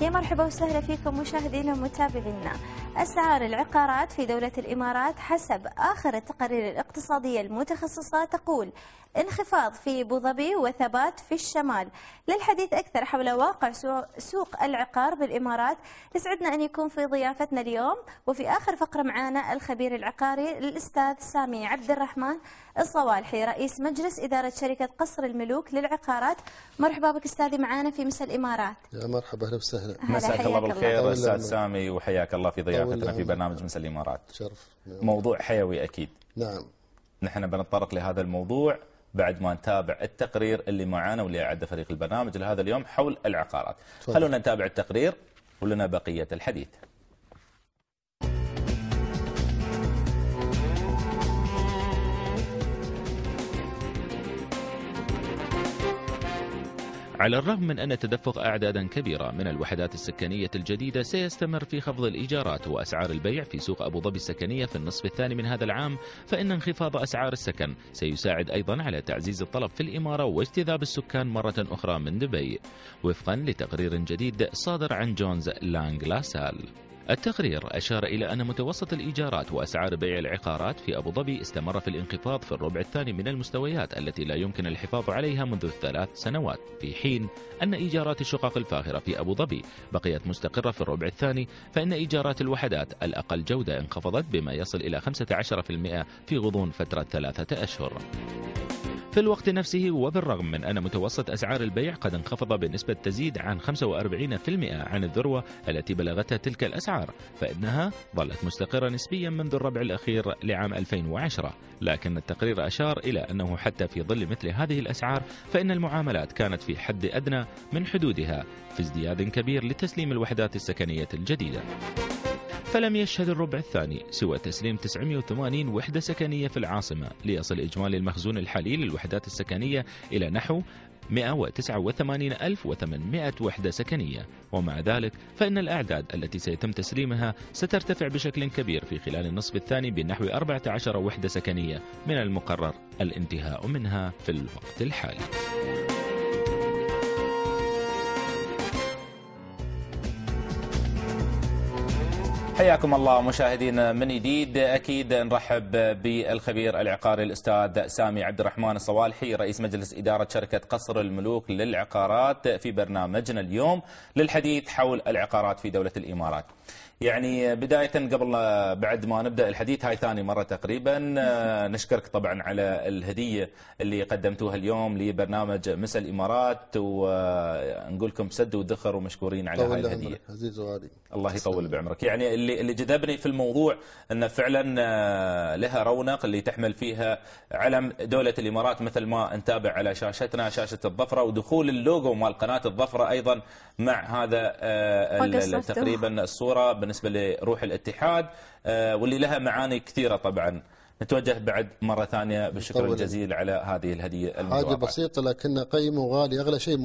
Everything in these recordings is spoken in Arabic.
يا مرحبا وسهلا فيكم مشاهدينا ومتابعينا أسعار العقارات في دولة الإمارات حسب آخر التقارير الاقتصادية المتخصصة تقول انخفاض في بوظبي وثبات في الشمال للحديث أكثر حول واقع سوق العقار بالإمارات يسعدنا أن يكون في ضيافتنا اليوم وفي آخر فقرة معنا الخبير العقاري الأستاذ سامي عبد الرحمن الصوالحي رئيس مجلس إدارة شركة قصر الملوك للعقارات مرحبا بك أستاذي معنا في مساء الإمارات يا مرحبا أهلا وسهلا مساك الله بالخير أستاذ سامي وحياك الله في ضيافتنا مشاركتنا في برنامج مسا الإمارات شرف نعم. موضوع حيوي أكيد نعم نحن بنتطرق لهذا الموضوع بعد ما نتابع التقرير اللي معانا واللي أعده فريق البرنامج لهذا اليوم حول العقارات خلونا نتابع التقرير ولنا بقية الحديث على الرغم من أن تدفق أعدادا كبيرة من الوحدات السكنية الجديدة سيستمر في خفض الإيجارات وأسعار البيع في سوق أبو ظبي السكنية في النصف الثاني من هذا العام فإن انخفاض أسعار السكن سيساعد أيضا على تعزيز الطلب في الإمارة واجتذاب السكان مرة أخرى من دبي وفقا لتقرير جديد صادر عن جونز لانغ لاسال التقرير أشار إلى أن متوسط الإيجارات وأسعار بيع العقارات في أبو ظبي استمر في الانخفاض في الربع الثاني من المستويات التي لا يمكن الحفاظ عليها منذ الثلاث سنوات في حين أن إيجارات الشقق الفاخرة في أبو ظبي بقيت مستقرة في الربع الثاني فإن إيجارات الوحدات الأقل جودة انخفضت بما يصل إلى 15% في غضون فترة ثلاثة أشهر في الوقت نفسه وبالرغم من أن متوسط أسعار البيع قد انخفض بنسبة تزيد عن 45% عن الذروة التي بلغتها تلك الأسعار فإنها ظلت مستقرة نسبيا منذ الربع الأخير لعام 2010 لكن التقرير أشار إلى أنه حتى في ظل مثل هذه الأسعار فإن المعاملات كانت في حد أدنى من حدودها في ازدياد كبير لتسليم الوحدات السكنية الجديدة فلم يشهد الربع الثاني سوى تسليم 980 وحدة سكنية في العاصمة ليصل إجمالي المخزون الحالي للوحدات السكنية إلى نحو 189800 وحدة سكنية ومع ذلك فإن الأعداد التي سيتم تسليمها سترتفع بشكل كبير في خلال النصف الثاني بنحو 14 وحدة سكنية من المقرر الانتهاء منها في الوقت الحالي حياكم الله مشاهدينا من جديد اكيد نرحب بالخبير العقاري الاستاذ سامي عبد الرحمن الصوالحي رئيس مجلس اداره شركه قصر الملوك للعقارات في برنامجنا اليوم للحديث حول العقارات في دوله الامارات. يعني بداية قبل بعد ما نبدأ الحديث هاي ثاني مرة تقريبا آه، نشكرك طبعا على الهدية اللي قدمتوها اليوم لبرنامج مس الإمارات ونقول لكم سد ودخر ومشكورين على هاي الهدية عزيز وغالي الله يطول بعمرك يعني اللي اللي جذبني في الموضوع أن فعلا آه، لها رونق اللي تحمل فيها علم دولة الإمارات مثل ما نتابع على شاشتنا شاشة الظفرة ودخول اللوجو مال قناة الظفرة أيضا مع هذا آه، تقريبا الصورة بالنسبة لروح الاتحاد آه، واللي لها معاني كثيرة طبعا نتوجه بعد مرة ثانية بالشكر الجزيل على هذه الهدية المتوقعة. هذه بسيطة لكنها قيمة وغالية أغلى شيء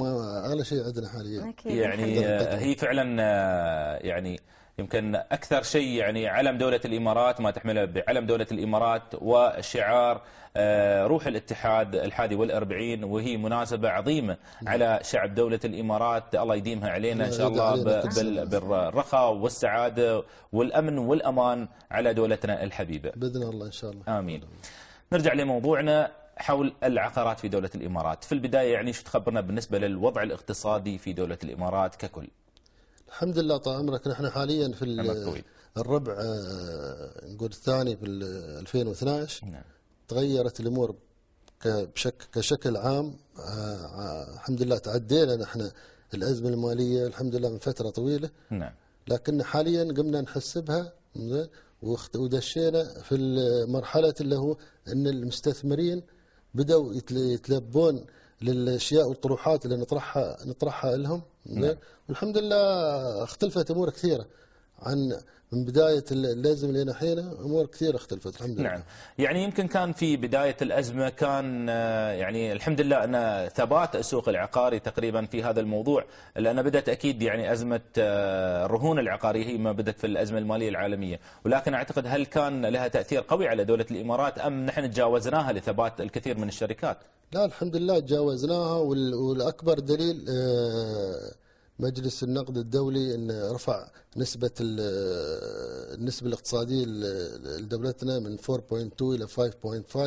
أغلى شيء عندنا حاليا يعني آه، هي فعلا آه، يعني يمكن أكثر شيء يعني علم دولة الإمارات ما تحمله بعلم دولة الإمارات وشعار آه، روح الاتحاد الحادي والأربعين وهي مناسبة عظيمة نعم. على شعب دولة الإمارات الله يديمها علينا إن شاء الله بالرخاء والسعادة والأمن والأمان على دولتنا الحبيبة بإذن الله إن شاء الله آمين نرجع لموضوعنا حول العقارات في دولة الإمارات في البداية يعني شو تخبرنا بالنسبة للوضع الاقتصادي في دولة الإمارات ككل الحمد لله طال عمرك نحن حاليا في الربع آه، نقول الثاني في 2012 نعم. تغيرت الامور بشكل كشكل عام آه، آه، الحمد لله تعدينا نحن الازمه الماليه الحمد لله من فتره طويله نعم لكن حاليا قمنا نحسبها ودشينا في مرحله اللي هو ان المستثمرين بداوا يتلبون للاشياء والطروحات اللي نطرحها نطرحها لهم نعم. والحمد لله اختلفت امور كثيره عن من بداية الأزمة إلى حينها أمور كثيرة اختلفت الحمد لله نعم يعني يمكن كان في بداية الأزمة كان آه، يعني الحمد لله أن ثبات السوق العقاري تقريبا في هذا الموضوع لأن بدأت أكيد يعني أزمة آه، الرهون العقارية هي ما بدأت في الأزمة المالية العالمية ولكن أعتقد هل كان لها تأثير قوي على دولة الإمارات أم نحن تجاوزناها لثبات الكثير من الشركات؟ لا الحمد لله تجاوزناها والأكبر دليل آه مجلس النقد الدولي ان رفع نسبه النسبه الاقتصاديه لدولتنا من 4.2 الى 5.5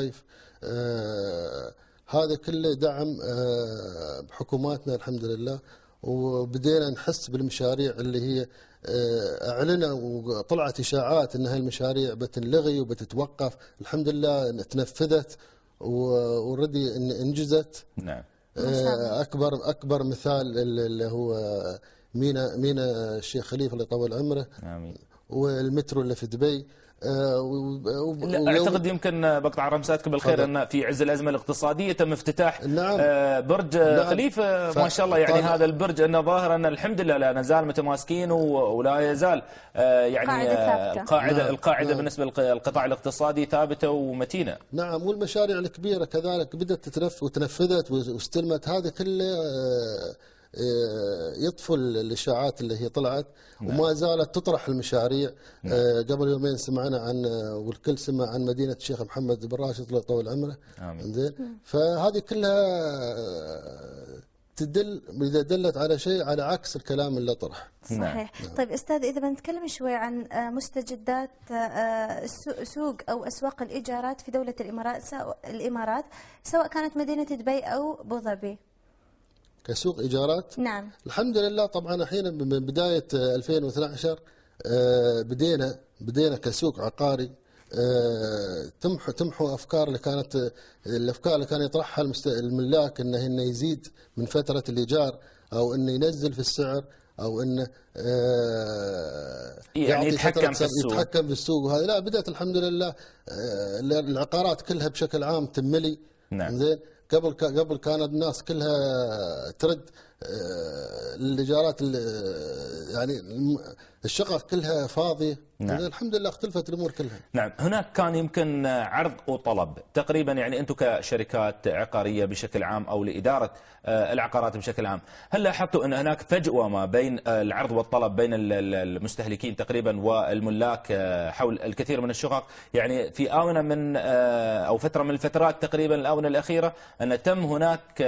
آه، هذا كله دعم آه، بحكوماتنا الحمد لله وبدينا نحس بالمشاريع اللي هي آه، اعلنوا وطلعت اشاعات ان هالمشاريع بتنلغي وبتتوقف الحمد لله تنفذت وردي انجزت نعم آه، اكبر اكبر مثال اللي هو مينا مينا الشيخ خليفه الله يطول عمره امين والمترو اللي في دبي آه، لا اعتقد يمكن بقطع رمساتكم بالخير ان في عز الازمه الاقتصاديه تم افتتاح نعم آه، برج نعم خليفه ما شاء الله يعني هذا البرج انه ظاهر ان الحمد لله لا نزال متماسكين ولا يزال آه، يعني قاعدة القاعده نعم القاعده نعم بالنسبه للقطاع الاقتصادي ثابته ومتينه نعم والمشاريع الكبيره كذلك بدات تتنف وتنفذت واستلمت هذه كلها يطفوا الاشاعات اللي هي طلعت نعم. وما زالت تطرح المشاريع نعم. آه، قبل يومين سمعنا عن آه، والكل سمع عن مدينه الشيخ محمد بن راشد الله يطول عمره زين نعم. فهذه كلها آه، تدل اذا دلت على شيء على عكس الكلام اللي طرح نعم. صحيح نعم. طيب استاذ اذا بنتكلم شوي عن مستجدات سوق او اسواق الايجارات في دوله الامارات الامارات سواء كانت مدينه دبي او ابو ظبي كسوق إيجارات نعم الحمد لله طبعا الحين من بداية 2012 آه، آه، بدينا بدينا كسوق عقاري آه، تمحو تمحو افكار اللي كانت الافكار اللي كان يطرحها الملاك انه انه يزيد من فتره الايجار او انه ينزل في السعر او انه يعني يتحكم في السوق يتحكم في السوق وهذا لا بدات الحمد لله العقارات كلها بشكل عام تملي نعم زين قبل قبل كانت الناس كلها ترد الايجارات آه، آه، يعني الشقق كلها فاضيه نعم. الحمد لله اختلفت الامور كلها نعم هناك كان يمكن عرض وطلب تقريبا يعني انتم كشركات عقاريه بشكل عام او لاداره آه، العقارات بشكل عام هل لاحظتوا ان هناك فجوه ما بين العرض والطلب بين المستهلكين تقريبا والملاك حول الكثير من الشقق يعني في اونه من او فتره من الفترات تقريبا الاونه الاخيره ان تم هناك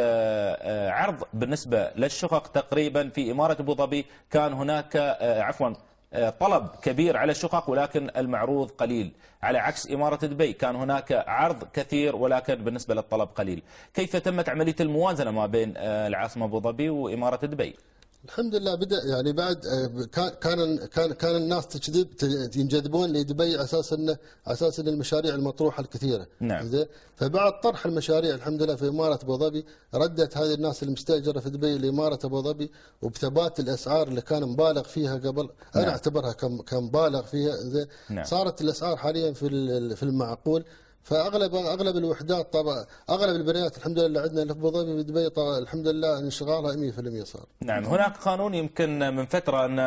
عرض بالنسبه للشقق تقريبا في إمارة أبو ظبي كان هناك آه، عفوا آه، طلب كبير على الشقق ولكن المعروض قليل على عكس إمارة دبي كان هناك عرض كثير ولكن بالنسبة للطلب قليل كيف تمت عملية الموازنة ما بين آه، العاصمة أبو ظبي وإمارة دبي؟ الحمد لله بدا يعني بعد آه، كان كان كان الناس تجذب ينجذبون لدبي على اساس انه على اساس ان المشاريع المطروحه الكثيره نعم زين فبعد طرح المشاريع الحمد لله في اماره ابو ظبي ردت هذه الناس المستاجره في دبي لاماره ابو ظبي وبثبات الاسعار اللي كان مبالغ فيها قبل انا نعم. اعتبرها كان مبالغ فيها زين نعم. صارت الاسعار حاليا في في المعقول فاغلب اغلب الوحدات طبعا اغلب البنايات الحمد لله عندنا اللي في ابو ظبي ودبي الحمد لله انشغالها 100% صار. نعم هناك قانون يمكن من فتره ان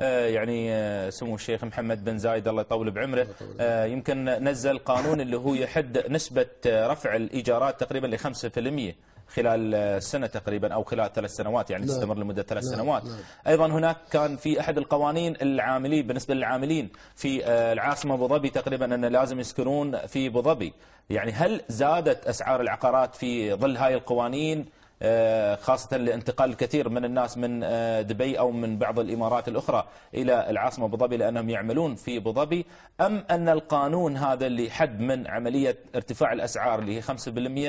آه، يعني آه، سمو الشيخ محمد بن زايد الله يطول بعمره آه، يمكن نزل قانون اللي هو يحد نسبه رفع الايجارات تقريبا ل 5%. خلال سنة تقريبا أو خلال ثلاث سنوات يعني نعم. تستمر لمدة ثلاث نعم، سنوات نعم. أيضا هناك كان في أحد القوانين العاملين بالنسبة للعاملين في آه، العاصمة أبو ظبي تقريبا أن لازم يسكنون في أبو ظبي يعني هل زادت أسعار العقارات في ظل هاي القوانين آه، خاصة لانتقال الكثير من الناس من آه، دبي أو من بعض الإمارات الأخرى إلى العاصمة أبو ظبي لأنهم يعملون في أبو ظبي أم أن القانون هذا اللي حد من عملية ارتفاع الأسعار اللي هي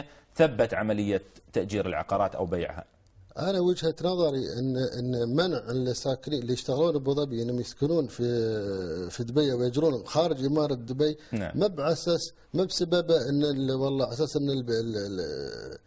5% ثبت عملية تأجير العقارات أو بيعها أنا وجهة نظري أن أن منع الساكنين اللي يشتغلون أبو ظبي أنهم يسكنون في في دبي أو يجرون خارج إمارة دبي نعم. ما بأساس ما بسبب أن والله أساس أن الـ ال ال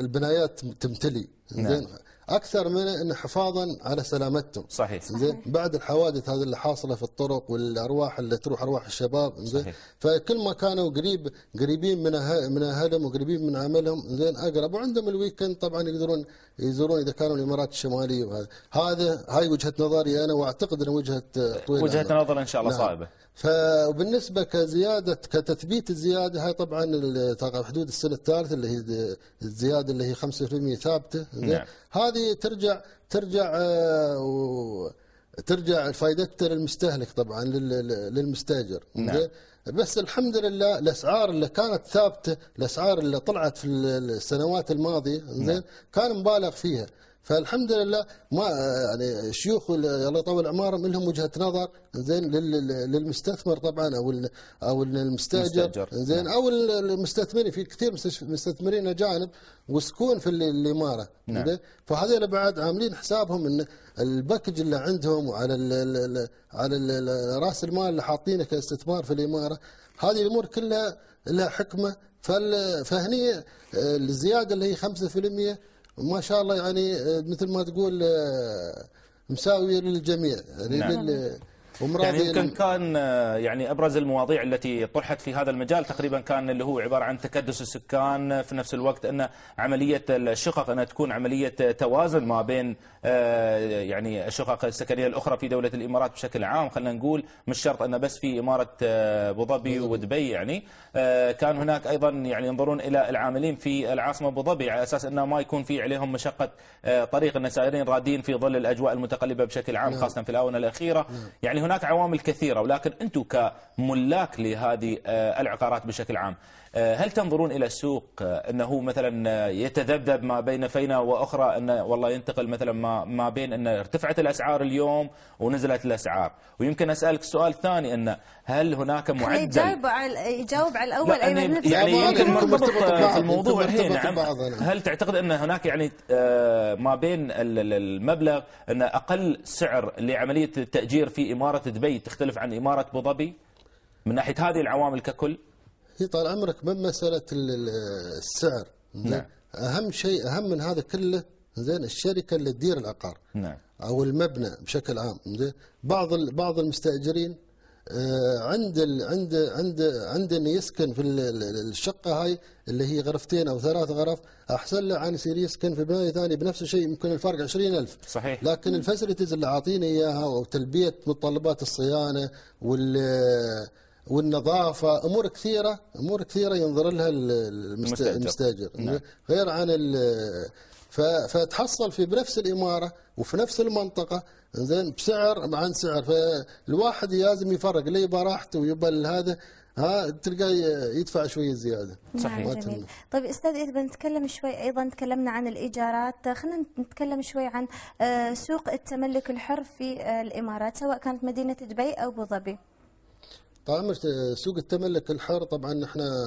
البنايات تمتلي نعم. اكثر من ان حفاظا على سلامتهم صحيح زين بعد الحوادث هذه اللي حاصله في الطرق والارواح اللي تروح ارواح الشباب زين فكل ما كانوا قريب قريبين من أه- من اهلهم وقريبين من عملهم زين اقرب وعندهم الويكند طبعا يقدرون يزورون اذا كانوا الامارات الشماليه وهذا هذا هاي وجهه نظري يعني انا واعتقد ان وجهه آه، طويله وجهه نظر ان شاء الله نعم. صعبه فبالنسبه كزياده كتثبيت الزياده هاي طبعا حدود السنه الثالثه اللي هي الزياده اللي هي 5% ثابته نعم. هذه ترجع ترجع آه، و ترجع فائدتها للمستهلك طبعا للمستاجر نعم. بس الحمد لله الاسعار اللي كانت ثابته الاسعار اللي طلعت في السنوات الماضيه زين نعم. كان مبالغ فيها فالحمد لله ما يعني شيوخ الله يطول اعمارهم لهم وجهه نظر زين للمستثمر طبعا او او المستاجر زين نعم. او المستثمرين في كثير مستثمرين اجانب وسكون في الاماره نعم. فهذول بعد عاملين حسابهم ان الباكج اللي عندهم وعلى على راس المال اللي حاطينه كاستثمار في الاماره هذه الامور كلها لها حكمه فهني آه، الزياده اللي هي 5% ما شاء الله يعني آه، مثل ما تقول آه، مساوية للجميع يعني نعم. لل... يعني يمكن كان آه، يعني ابرز المواضيع التي طرحت في هذا المجال تقريبا كان اللي هو عباره عن تكدس السكان آه، في نفس الوقت ان عمليه الشقق انها تكون عمليه توازن ما بين آه، يعني الشقق السكنيه الاخرى في دوله الامارات بشكل عام خلينا نقول مش شرط انه بس في اماره ابو ظبي ودبي يعني كان هناك ايضا يعني ينظرون الى العاملين في العاصمه ابو ظبي على اساس انه ما يكون في عليهم مشقه طريق ان سائرين رادين في ظل الاجواء المتقلبه بشكل عام نعم. خاصه في الاونه الاخيره نعم. يعني هناك عوامل كثيرة ولكن أنتم كملاك لهذه آه، العقارات بشكل عام آه، هل تنظرون إلى السوق آه، أنه مثلا آه، يتذبذب ما بين فينة وأخرى أن والله ينتقل مثلا ما بين أن ارتفعت الأسعار اليوم ونزلت الأسعار ويمكن أسألك سؤال ثاني أن هل هناك معدل يجاوب على يجاوب على الأول أيمن أيوة، يعني, يعني يمكن مرتبط في الموضوع الحين نعم هل تعتقد أن هناك يعني ما بين المبلغ أن أقل سعر لعملية التأجير في إمارة دبي تختلف عن إمارة أبو ظبي من ناحية هذه العوامل ككل؟ هي طال عمرك من مساله السعر نعم. نعم اهم شيء اهم من هذا كله زين الشركه اللي تدير العقار نعم او المبنى بشكل عام زين بعض بعض المستاجرين آه، عند عند عند عند انه يسكن في الشقه هاي اللي هي غرفتين او ثلاث غرف احسن له عن يصير يسكن في بنايه ثانيه بنفس الشيء يمكن الفرق 20000 صحيح لكن الفاسيلتيز اللي عاطيني اياها وتلبيه متطلبات الصيانه وال والنظافه امور كثيره امور كثيره ينظر لها المستاجر, المستأجر. نعم. غير عن فتحصل في بنفس الاماره وفي نفس المنطقه زين بسعر عن سعر فالواحد لازم يفرق اللي يبى راحته ويبى هذا ها تلقاه يدفع شويه زياده نعم، صحيح نعم جميل طيب استاذ اذا بنتكلم شوي ايضا تكلمنا عن الايجارات خلينا نتكلم شوي عن آه، سوق التملك الحر في آه، الامارات سواء كانت مدينه دبي او ابو ظبي طالما آه، سوق التملك الحر طبعا احنا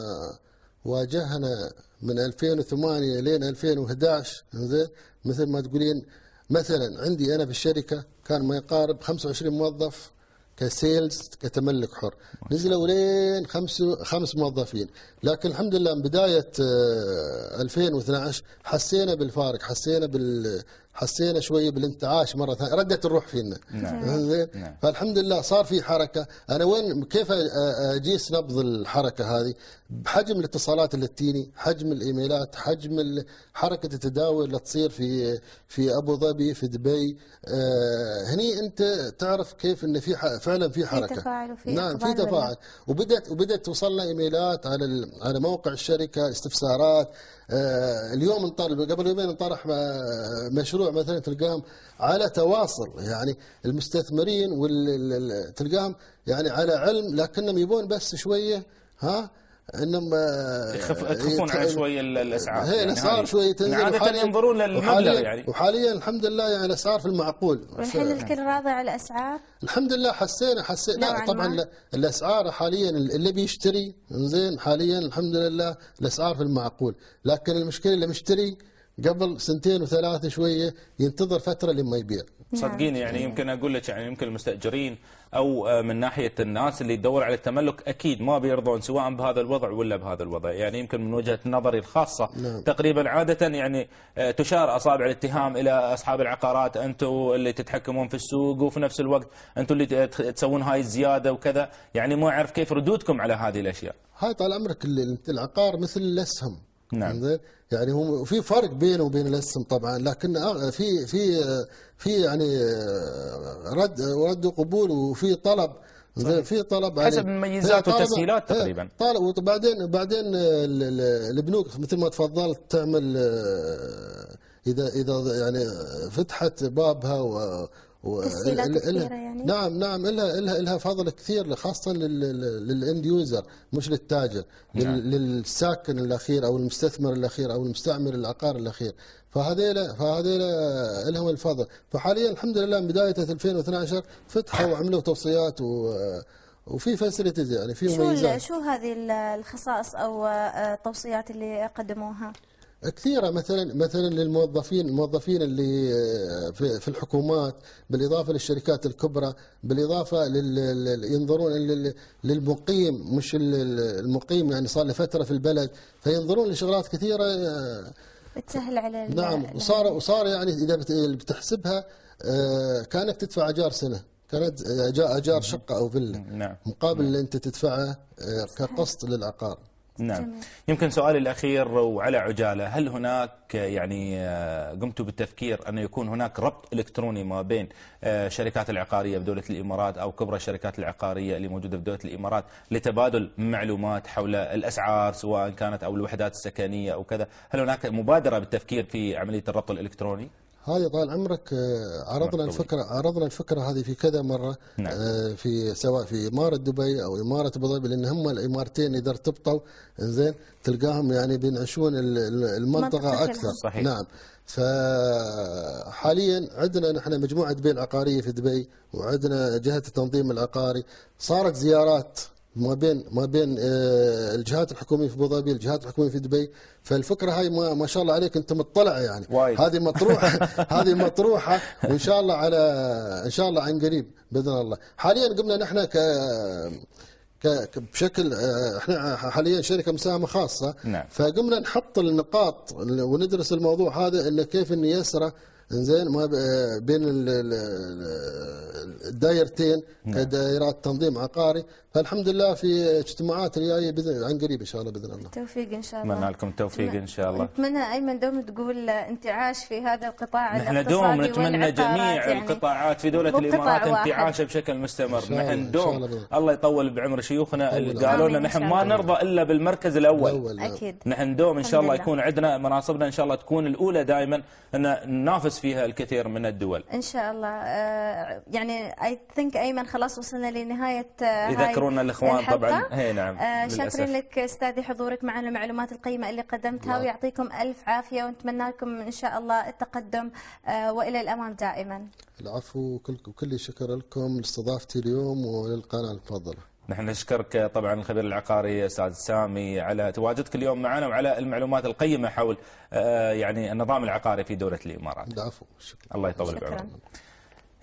واجهنا من 2008 لين 2011 زين مثل ما تقولين مثلا عندي انا في الشركه كان ما يقارب 25 موظف كسيلز كتملك حر نزلوا لين خمس خمس موظفين لكن الحمد لله من بدايه 2012 آه، حسينا بالفارق حسينا حسينا شويه بالانتعاش مره ثانيه ردت الروح فينا نعم. نعم. فالحمد لله صار في حركه انا وين كيف اجيس نبض الحركه هذه بحجم الاتصالات اللي تجيني حجم الايميلات حجم حركه التداول اللي تصير في في ابو ظبي في دبي آه هني انت تعرف كيف ان في فعلا في حركه في تفاعل وفي نعم في تفاعل وبدت وبدت توصلنا ايميلات على على موقع الشركه استفسارات آه، اليوم انطرح قبل يومين انطرح مشروع مثلا تلقاهم على تواصل يعني المستثمرين تلقاهم يعني على علم لكنهم يبون بس شويه ها انهم آه، يخفون على شويه الاسعار هي يعني شويه تنزل يعني عاده ينظرون للمبلغ يعني وحاليا الحمد لله يعني الاسعار في المعقول والحين الكل راضي على الاسعار؟ الحمد لله حسينا حسينا لا طبعا ما. الاسعار حاليا اللي بيشتري زين حاليا الحمد لله الاسعار في المعقول لكن المشكله اللي مشتري قبل سنتين وثلاثه شويه ينتظر فتره لما يبيع صدقيني يعني نعم. يمكن اقول لك يعني يمكن المستاجرين او آه، من ناحيه الناس اللي تدور على التملك اكيد ما بيرضون سواء بهذا الوضع ولا بهذا الوضع يعني يمكن من وجهه نظري الخاصه نعم. تقريبا عاده يعني آه، تشار اصابع الاتهام الى اصحاب العقارات انتم اللي تتحكمون في السوق وفي نفس الوقت انتم اللي تسوون هاي الزياده وكذا يعني ما اعرف كيف ردودكم على هذه الاشياء هاي طال عمرك العقار مثل الاسهم نعم يعني هو في فرق بينه وبين الاسم طبعا لكن في في في يعني رد رد قبول وفي طلب زين في طلب حسب المميزات والتسهيلات تقريبا طالب وبعدين بعدين البنوك مثل ما تفضلت تعمل آه، اذا اذا يعني فتحت بابها تسهيلات كثيره يعني نعم نعم لها لها لها فضل كثير خاصه للاند يوزر مش للتاجر نعم. للساكن الاخير او المستثمر الاخير او المستعمر العقار الاخير فهذيلا فهذيلا لهم الفضل فحاليا الحمد لله من بدايه 2012 فتحوا وعملوا توصيات و وفي فاسيلتيز يعني في مميزات شو شو هذه الخصائص او التوصيات آه، اللي قدموها؟ كثيره مثلا مثلا للموظفين الموظفين اللي آه، في الحكومات بالاضافه للشركات الكبرى بالاضافه لل ينظرون للمقيم مش المقيم يعني صار له فتره في البلد فينظرون لشغلات كثيره آه، بتسهل على نعم وصار وصار يعني اذا بتحسبها آه، كانك تدفع اجار سنه كانت اجار شقه او فيلا نعم مقابل اللي نعم. انت تدفعه كقسط للعقار نعم جميل. يمكن سؤالي الأخير وعلى عجالة هل هناك يعني آه، قمت بالتفكير أن يكون هناك ربط إلكتروني ما بين آه، شركات العقارية بدولة الإمارات أو كبرى الشركات العقارية اللي موجودة في دولة الإمارات لتبادل معلومات حول الأسعار سواء كانت أو الوحدات السكنية أو كذا هل هناك مبادرة بالتفكير في عملية الربط الإلكتروني؟ هذه طال عمرك آه، عرضنا الفكره عرضنا الفكره هذه في كذا مره نعم. آه، في سواء في اماره دبي او اماره ابو ظبي لان هم الامارتين اذا ارتبطوا زين تلقاهم يعني بينعشون المنطقه اكثر صحيح. نعم فحاليا عندنا نحن مجموعه بيع عقاريه في دبي وعندنا جهه التنظيم العقاري صارت زيارات ما بين ما بين آه، الجهات الحكوميه في ابو ظبي، الجهات الحكوميه في دبي، فالفكره هاي ما, ما شاء الله عليك انت مطلع يعني وايد. هذه مطروحه هذه مطروحه وان شاء الله على ان شاء الله عن قريب باذن الله. حاليا قمنا نحن ك بشكل آه، احنا حاليا شركه مساهمه خاصه نعم. فقمنا نحط النقاط وندرس الموضوع هذا انه كيف نيسره إن زين ما آه، بين دايرتين نعم. كدائرات تنظيم عقاري فالحمد لله في اجتماعات الجايه عن قريب ان شاء الله باذن الله التوفيق ان شاء الله اتمنى لكم التوفيق ان شاء الله اتمنى ايمن دوم تقول انتعاش في هذا القطاع نحن دوم نتمنى جميع يعني القطاعات في دوله الامارات انتعاشه بشكل مستمر نحن دوم الله يطول بعمر شيوخنا اللي قالوا لنا نحن ما نرضى الا بالمركز الاول اكيد نحن دوم ان شاء الله يكون عندنا مناصبنا ان شاء الله تكون الاولى دائما ان ننافس فيها الكثير من الدول ان شاء الله آه، يعني اي ثينك ايمن خلاص وصلنا لنهايه آه، يذكرونا الاخوان طبعا اي نعم آه، شاكرين لك استاذي حضورك معنا المعلومات القيمه اللي قدمتها الله. نعم. ويعطيكم الف عافيه ونتمنى لكم ان شاء الله التقدم آه، والى الامام دائما العفو وكل شكر لكم لاستضافتي اليوم وللقناه المفضله نحن نشكرك طبعا الخبير العقاري استاذ سامي على تواجدك اليوم معنا وعلى المعلومات القيمه حول يعني النظام العقاري في دوله الامارات. العفو شكرا. الله يطول بعمرك.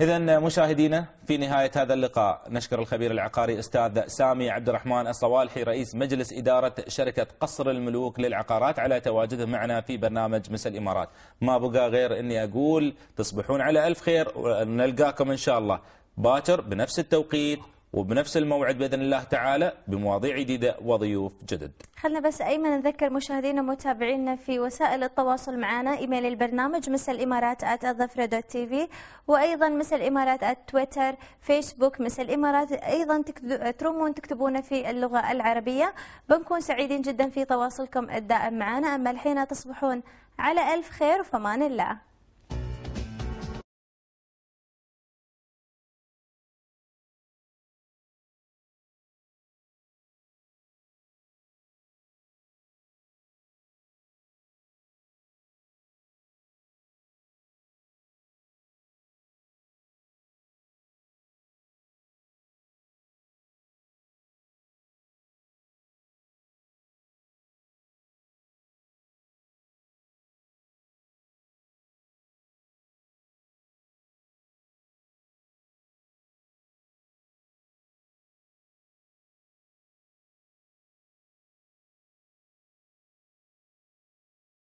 إذا مشاهدينا في نهاية هذا اللقاء نشكر الخبير العقاري أستاذ سامي عبد الرحمن الصوالحي رئيس مجلس إدارة شركة قصر الملوك للعقارات على تواجده معنا في برنامج مس الإمارات ما بقى غير أني أقول تصبحون على ألف خير ونلقاكم إن شاء الله باكر بنفس التوقيت وبنفس الموعد باذن الله تعالى بمواضيع جديده وضيوف جدد. خلنا بس ايمن نذكر مشاهدينا ومتابعينا في وسائل التواصل معنا ايميل البرنامج مس الامارات ات الظفره دوت تي في وايضا مس الامارات ات تويتر فيسبوك مس الامارات ايضا ترمون تكتبون في اللغه العربيه بنكون سعيدين جدا في تواصلكم الدائم معنا اما الحين تصبحون على الف خير وفمان الله.